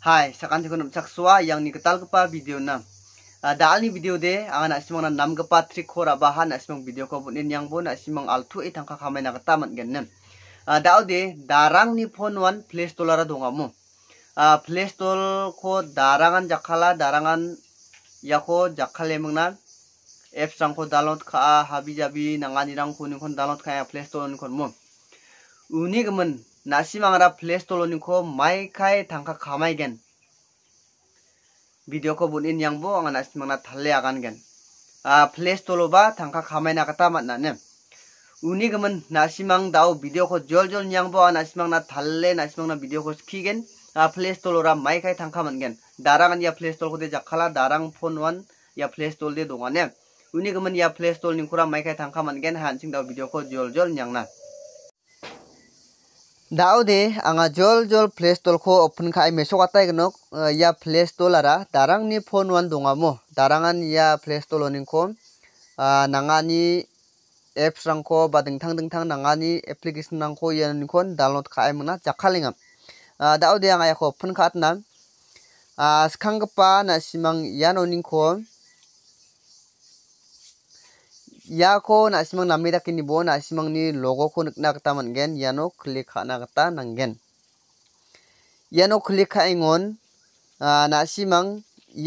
Hai, sakan tikun namcak sua yang ni ketal kepa video nam. Ah, Daal ni video de, angan ah, simang nan nam kepa trik hora bahan simang video ko bunin yang pun simang altu e eh, tangka kamai na keta man gen nam. Ah, Daal de, darang ni phone wan play store lara dongamu. Play store ko darangan jakala darangan yako jakale mengnan. Apps rang ko download ka habi jabi nangani rang kuning kon download ya play store nikon mu. Uni gemen nasi mangra plestolonin ko mai kai tangka kamai gen. Video ko bunin yang bo ang nasi mangra thale akan gen. A plestolo ba tangka kamai na kata mat nanem. Uni gemen nasi mang video ko jol jol yang bo ang nasi mangra thale nasi video ko ski gen. A plestolo ra mai kai tangka man gen. Darangan ya plestolo ko de jakala darang pon wan ya plestolo de dongan nem. Uni gemen ya plestolo ning kura mai kai tangka man gen Hansing dau video ko jol jol yang nan. Daode anga jol jol Play Store ko open kai meso kata gnok eh, ya Play Store lara, darang ni phone wan dongamo darangan ya Play Store loning ko ah, nangani apps rang ko ba dingthang dingthang nangani application rang ko ya ni kon download jakaling am jakhalinga ah, daode anga ya ko open skang ah, skangpa na simang ya oning ning ko ยาคนาชิมังนามิดักินิบัวนาชิมังนี่โลโก้คนนักตามันเงินยานุคลิกขานักตานังเงินยานุคลิกขาเงอนนาชิมัง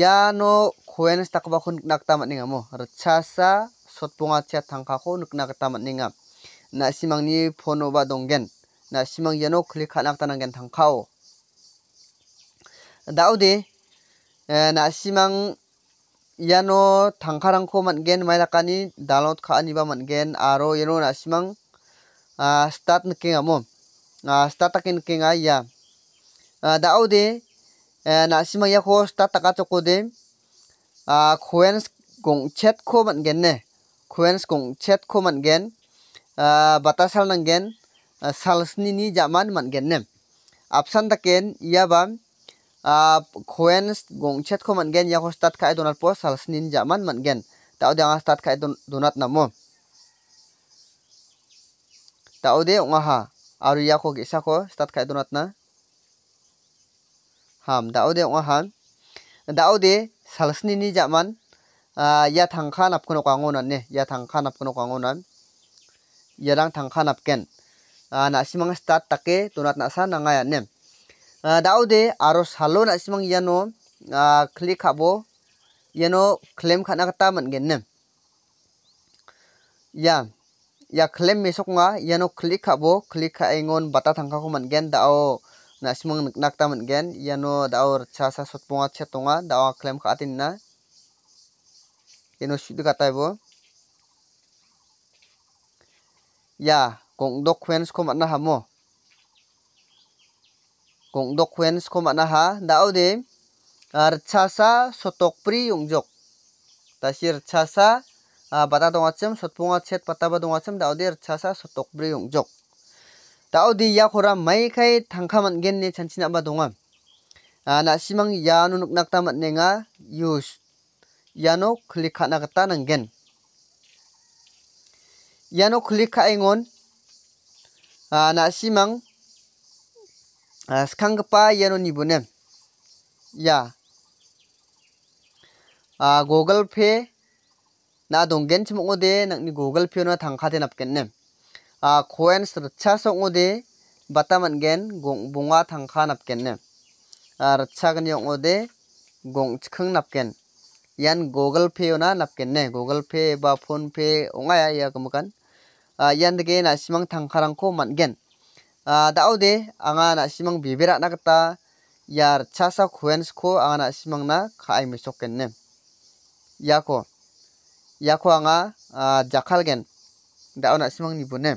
ยานุคเควนสตักบักคนนักตามันนิ่งอ่ะมั้วรชาซาสุดปวงอาชีพทางข้าคนนักตามันนิ่งอ่นาชิมังนี่พนุบาดงเงินนาชิมังยานุคลิกขานักตานังเงินทางข้าวดาวดีนาชิมัง iano tangkarangko man·gen mailakani dalot ka·aniba man·gen aro iano nasimang ah, stat nikenga mo ah, stat dake nikenga ia ya. ah, de eh, nasimang iako ya stat dakachokode ah, koens gongchetko man·gen ne koens gongchetko man·gen ah, batasal nanggen ah, salsnini jaman man-gen ne apsan daken ya iaba khoen gong chet ko man gen ya ko start donat po sal snin jaman man gen tau dia ngastat start donat namo tau de nga ha aru ya ko gisa ko start kha donat na ham tau de nga han tau de sal snin ni jaman ya thangkha nap kono kango nan ne ya thangkha nap kono kango nan ya rang thangkha nap ken na simang stat take donat na sa na nga ya nem Ah, daude aro salon a·simang yano ah, klik habo yano klem ka·na gita man·gen. ya ya klem mesok yano klik habo klik ka engon bata tangkako man·gen dao nasimang nikna gita gen iano dao ritchasa sotbonga pungat donga dao anga klem ka·ate nena. Iano su·de gata ya Ia dok pants-ko na hamo gongdok huen skomana naha, dao de rchasa sotokpri jok tasi rchasa bata dongachim sotpunga chet pataba dongachim dao de rchasa sotokpri yongjok dao de yakhora mai khai thangkha gen ne chanchina ba donga na simang yanu nuknakta manenga use yano klik khana kata nanggen yano klik engon, na ya simang skangka paa iyanu nivu nima ya a gogalpe naa dongenchimu ngu de nakni gogalpe una thangka de napka nima a kuwaan sracha so ngu de bata mangen gong bongwa thangka napka nima a racha ganyu ngu de gong chikang napka nima iyan gogalpe una napka nima gogalpe, bapunpe, 다오데 anga na simang bibera na gita ia chasa kuensko anga na simang na kai misokenne ya iako anga jakalgen dau na simang ni bune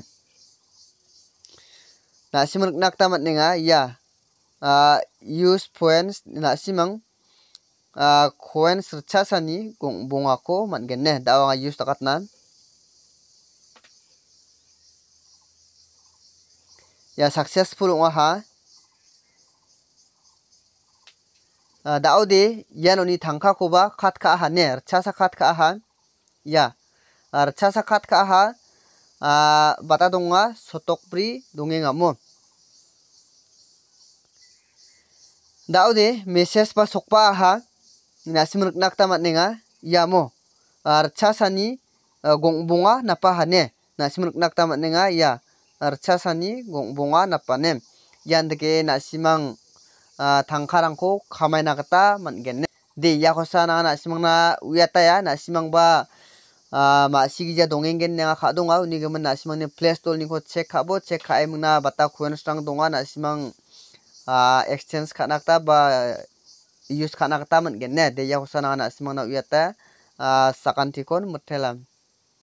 na simang nak tamat ninga ia use points na simang koen serchasa ni gong bongako mangenne dau anga use takat nan ya successful ong ha ah, dao de yan oni tangka koba khat kha ha ner chasa sa khat kha ha ya ar ah, chasa sa khat kha ha ah, bata donga sotok pri donge ngamo dao de message pa sokpa ha nasim riknak tamat nenga ya mo ar cha sani gongbunga napa hane nasim riknak tamat nenga ya rchasani gongbonga napanem ian dake nasimang tangkarangko kamaina gita na de iakosa nanga nasimangna uiataya ma ma·sigija dongengen anga ka·donga uni gimin nasimangni play store-niko chek ka·bo chek ka·e mingna bata kuensrang donga nasimang exchange ka·na gita ba use ka·na gita man·gen ne de iakosa nanga nasimangna uiataya sakantikon mitela.